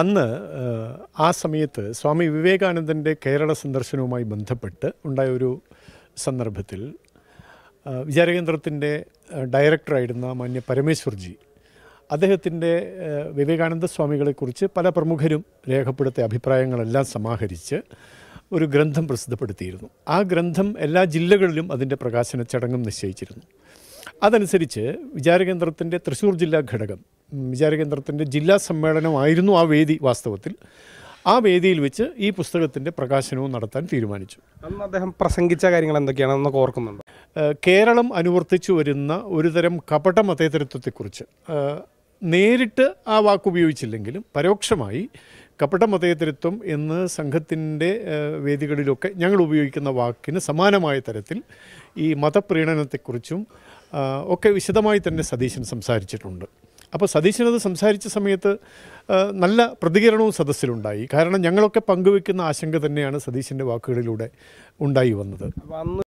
അന്ന് ആ സമയത്ത് സ്വാമി വിവേകാനന്ദൻ്റെ കേരള സന്ദർശനവുമായി ബന്ധപ്പെട്ട് ഉണ്ടായ ഒരു സന്ദർഭത്തിൽ വിചാരകേന്ദ്രത്തിൻ്റെ ഡയറക്ടറായിരുന്ന മാന്യ പരമേശ്വർജി അദ്ദേഹത്തിൻ്റെ വിവേകാനന്ദ സ്വാമികളെക്കുറിച്ച് പല പ്രമുഖരും രേഖപ്പെടുത്തിയ അഭിപ്രായങ്ങളെല്ലാം സമാഹരിച്ച് ഒരു ഗ്രന്ഥം പ്രസിദ്ധപ്പെടുത്തിയിരുന്നു ആ ഗ്രന്ഥം എല്ലാ ജില്ലകളിലും അതിൻ്റെ പ്രകാശന ചടങ്ങും നിശ്ചയിച്ചിരുന്നു അതനുസരിച്ച് വിചാരകേന്ദ്രത്തിൻ്റെ തൃശ്ശൂർ ജില്ലാ ഘടകം വിചാരകേന്ദ്രത്തിൻ്റെ ജില്ലാ സമ്മേളനമായിരുന്നു ആ വേദി വാസ്തവത്തിൽ ആ വേദിയിൽ വെച്ച് ഈ പുസ്തകത്തിൻ്റെ പ്രകാശനവും നടത്താൻ തീരുമാനിച്ചു അന്ന് അദ്ദേഹം പ്രസംഗിച്ച കാര്യങ്ങൾ എന്തൊക്കെയാണ് എന്നൊക്കെ ഓർക്കുന്നുണ്ട് കേരളം അനുവർത്തിച്ചു വരുന്ന ഒരുതരം കപട മതേതരത്വത്തെക്കുറിച്ച് നേരിട്ട് ആ വാക്ക് ഉപയോഗിച്ചില്ലെങ്കിലും പരോക്ഷമായി കപട മതേതരത്വം എന്ന് സംഘത്തിൻ്റെ വേദികളിലൊക്കെ ഞങ്ങൾ ഉപയോഗിക്കുന്ന വാക്കിന് സമാനമായ തരത്തിൽ ഈ മതപ്രീണനത്തെക്കുറിച്ചും ഒക്കെ വിശദമായി തന്നെ സതീശൻ സംസാരിച്ചിട്ടുണ്ട് അപ്പോൾ സതീശനത് സംസാരിച്ച സമയത്ത് നല്ല പ്രതികരണവും സദസ്സിലുണ്ടായി കാരണം ഞങ്ങളൊക്കെ പങ്കുവെക്കുന്ന ആശങ്ക തന്നെയാണ് സതീശൻ്റെ വാക്കുകളിലൂടെ ഉണ്ടായി വന്നത്